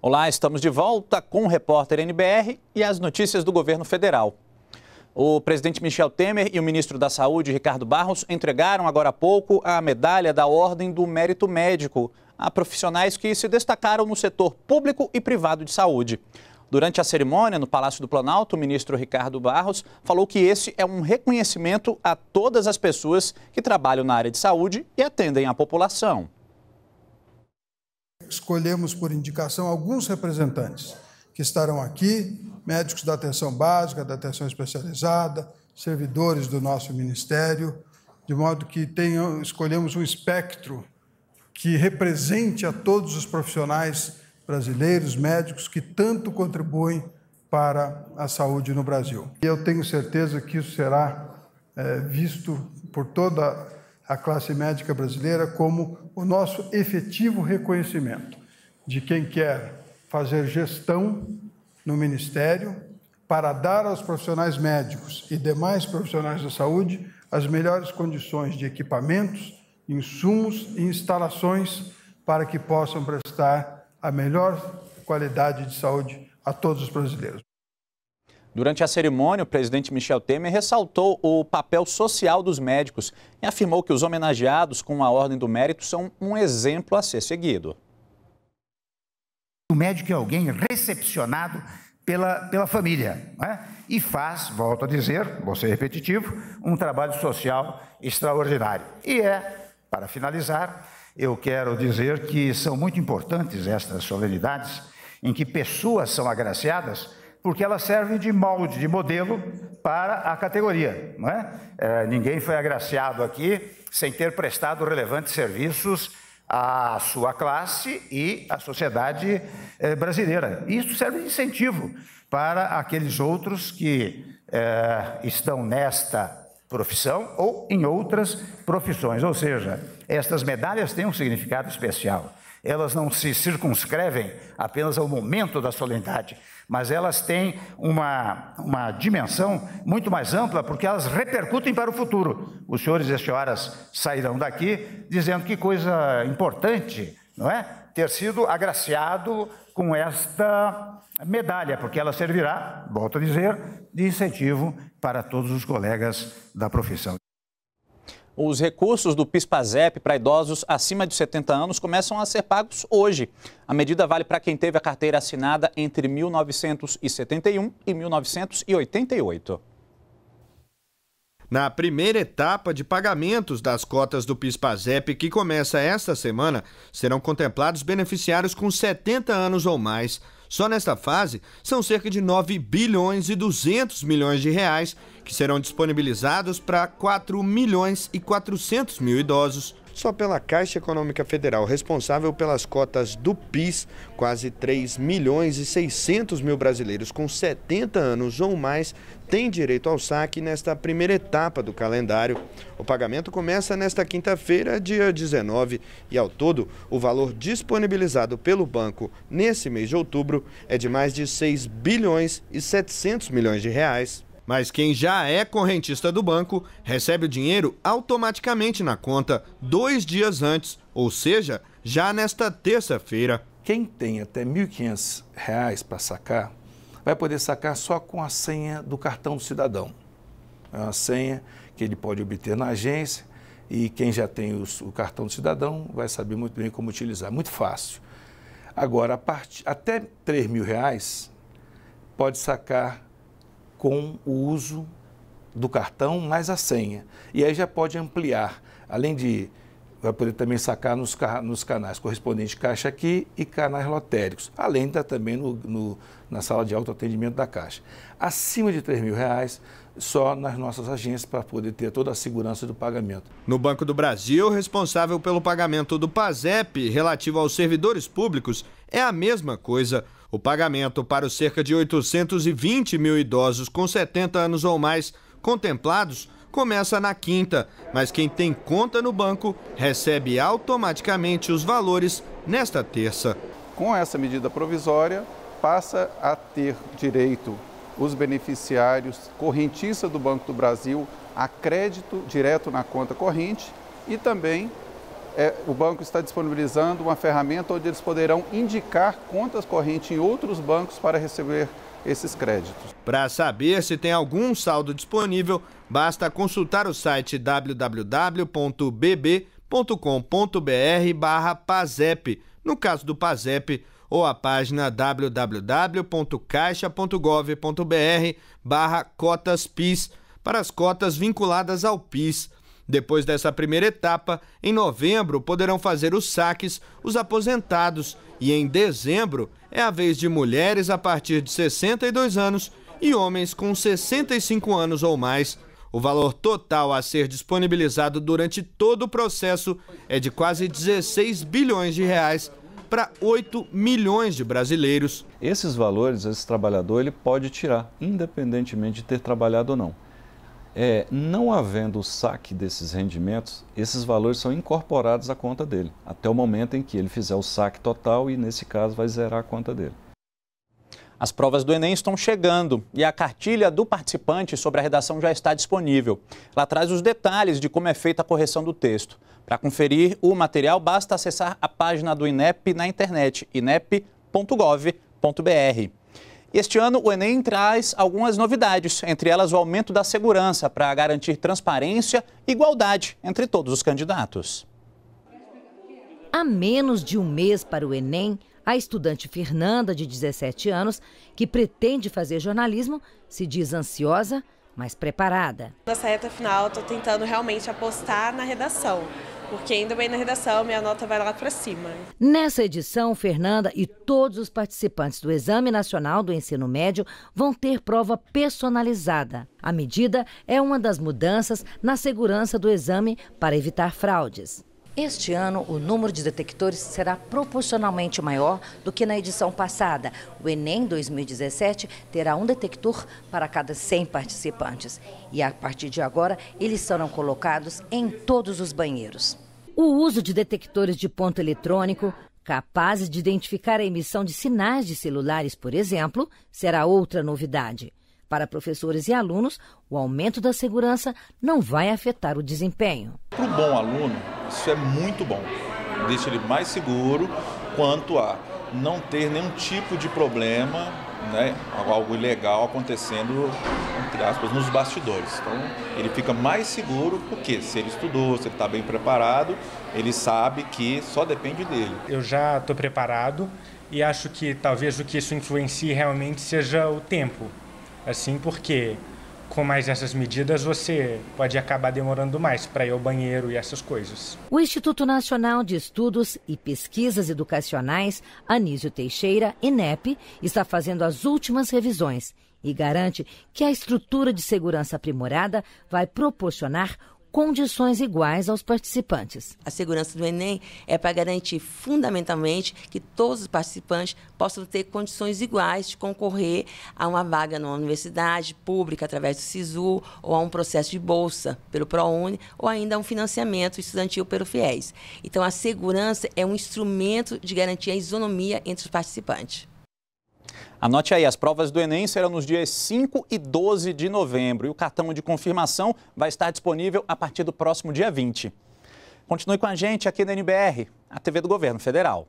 Olá, estamos de volta com o repórter NBR e as notícias do governo federal. O presidente Michel Temer e o ministro da Saúde, Ricardo Barros, entregaram agora há pouco a medalha da Ordem do Mérito Médico a profissionais que se destacaram no setor público e privado de saúde. Durante a cerimônia no Palácio do Planalto, o ministro Ricardo Barros falou que esse é um reconhecimento a todas as pessoas que trabalham na área de saúde e atendem a população. Escolhemos por indicação alguns representantes que estarão aqui, médicos da atenção básica, da atenção especializada, servidores do nosso ministério, de modo que tenham, escolhemos um espectro que represente a todos os profissionais brasileiros, médicos que tanto contribuem para a saúde no Brasil. E eu tenho certeza que isso será é, visto por toda a classe médica brasileira como o nosso efetivo reconhecimento de quem quer fazer gestão no Ministério para dar aos profissionais médicos e demais profissionais da saúde as melhores condições de equipamentos, insumos e instalações para que possam prestar a melhor qualidade de saúde a todos os brasileiros. Durante a cerimônia, o presidente Michel Temer ressaltou o papel social dos médicos e afirmou que os homenageados com a Ordem do Mérito são um exemplo a ser seguido. O médico é alguém recepcionado pela, pela família né? e faz, volto a dizer, vou ser repetitivo, um trabalho social extraordinário. E é, para finalizar, eu quero dizer que são muito importantes estas solenidades em que pessoas são agraciadas, porque elas servem de molde, de modelo para a categoria. Não é? é ninguém foi agraciado aqui sem ter prestado relevantes serviços à sua classe e à sociedade é, brasileira. isso serve de incentivo para aqueles outros que é, estão nesta profissão ou em outras profissões. Ou seja, estas medalhas têm um significado especial. Elas não se circunscrevem apenas ao momento da solenidade, mas elas têm uma, uma dimensão muito mais ampla, porque elas repercutem para o futuro. Os senhores e senhoras sairão daqui dizendo que coisa importante, não é? Ter sido agraciado com esta medalha, porque ela servirá, volto a dizer, de incentivo para todos os colegas da profissão. Os recursos do PIS/PASEP para idosos acima de 70 anos começam a ser pagos hoje. A medida vale para quem teve a carteira assinada entre 1971 e 1988. Na primeira etapa de pagamentos das cotas do PIS/PASEP, que começa esta semana, serão contemplados beneficiários com 70 anos ou mais. Só nesta fase, são cerca de 9 bilhões e 200 milhões de reais que serão disponibilizados para 4 milhões e 400 mil idosos só pela Caixa Econômica Federal, responsável pelas cotas do PIS, quase 3 milhões e 600 mil brasileiros com 70 anos ou mais têm direito ao saque nesta primeira etapa do calendário. O pagamento começa nesta quinta-feira, dia 19, e ao todo, o valor disponibilizado pelo banco nesse mês de outubro é de mais de 6 bilhões e 700 milhões de reais. Mas quem já é correntista do banco recebe o dinheiro automaticamente na conta dois dias antes, ou seja, já nesta terça-feira. Quem tem até R$ 1.500 para sacar, vai poder sacar só com a senha do cartão do cidadão. É uma senha que ele pode obter na agência e quem já tem o, o cartão do cidadão vai saber muito bem como utilizar. Muito fácil. Agora, part... até R$ 3.000 mil reais, pode sacar com o uso do cartão mais a senha. E aí já pode ampliar, além de vai poder também sacar nos, nos canais correspondentes caixa aqui e canais lotéricos, além da tá também no, no na sala de autoatendimento da caixa. Acima de R$ reais só nas nossas agências para poder ter toda a segurança do pagamento. No Banco do Brasil, responsável pelo pagamento do PASEP relativo aos servidores públicos é a mesma coisa. O pagamento para os cerca de 820 mil idosos com 70 anos ou mais contemplados começa na quinta, mas quem tem conta no banco recebe automaticamente os valores nesta terça. Com essa medida provisória, passa a ter direito os beneficiários correntista do Banco do Brasil a crédito direto na conta corrente e também é, o banco está disponibilizando uma ferramenta onde eles poderão indicar contas correntes em outros bancos para receber esses créditos. Para saber se tem algum saldo disponível, basta consultar o site www.bb.com.br/pazep no caso do PASEP, ou a página www.caixa.gov.br barra cotas PIS para as cotas vinculadas ao PIS. Depois dessa primeira etapa, em novembro poderão fazer os saques os aposentados e em dezembro é a vez de mulheres a partir de 62 anos e homens com 65 anos ou mais o valor total a ser disponibilizado durante todo o processo é de quase 16 bilhões de reais para 8 milhões de brasileiros. Esses valores, esse trabalhador ele pode tirar, independentemente de ter trabalhado ou não. É, não havendo o saque desses rendimentos, esses valores são incorporados à conta dele, até o momento em que ele fizer o saque total e, nesse caso, vai zerar a conta dele. As provas do Enem estão chegando e a cartilha do participante sobre a redação já está disponível. Lá traz os detalhes de como é feita a correção do texto. Para conferir o material, basta acessar a página do INEP na internet, inep.gov.br. Este ano, o Enem traz algumas novidades, entre elas o aumento da segurança para garantir transparência e igualdade entre todos os candidatos. Há menos de um mês para o Enem, a estudante Fernanda, de 17 anos, que pretende fazer jornalismo, se diz ansiosa, mas preparada. Nessa reta final, estou tentando realmente apostar na redação. Porque indo bem na redação, minha nota vai lá para cima. Nessa edição, Fernanda e todos os participantes do Exame Nacional do Ensino Médio vão ter prova personalizada. A medida é uma das mudanças na segurança do exame para evitar fraudes. Este ano, o número de detectores será proporcionalmente maior do que na edição passada. O Enem 2017 terá um detector para cada 100 participantes. E a partir de agora, eles serão colocados em todos os banheiros. O uso de detectores de ponto eletrônico, capazes de identificar a emissão de sinais de celulares, por exemplo, será outra novidade. Para professores e alunos, o aumento da segurança não vai afetar o desempenho. Para o bom aluno, isso é muito bom. Deixa ele mais seguro quanto a não ter nenhum tipo de problema, né, algo ilegal acontecendo, entre aspas, nos bastidores. Então, ele fica mais seguro porque se ele estudou, se ele está bem preparado, ele sabe que só depende dele. Eu já estou preparado e acho que talvez o que isso influencie realmente seja o tempo assim, porque com mais essas medidas, você pode acabar demorando mais para ir ao banheiro e essas coisas. O Instituto Nacional de Estudos e Pesquisas Educacionais, Anísio Teixeira, INEP, está fazendo as últimas revisões e garante que a estrutura de segurança aprimorada vai proporcionar condições iguais aos participantes. A segurança do Enem é para garantir fundamentalmente que todos os participantes possam ter condições iguais de concorrer a uma vaga numa universidade pública através do SISU ou a um processo de bolsa pelo ProUni ou ainda a um financiamento estudantil pelo FIES. Então a segurança é um instrumento de garantir a isonomia entre os participantes. Anote aí, as provas do Enem serão nos dias 5 e 12 de novembro e o cartão de confirmação vai estar disponível a partir do próximo dia 20. Continue com a gente aqui na NBR, a TV do Governo Federal.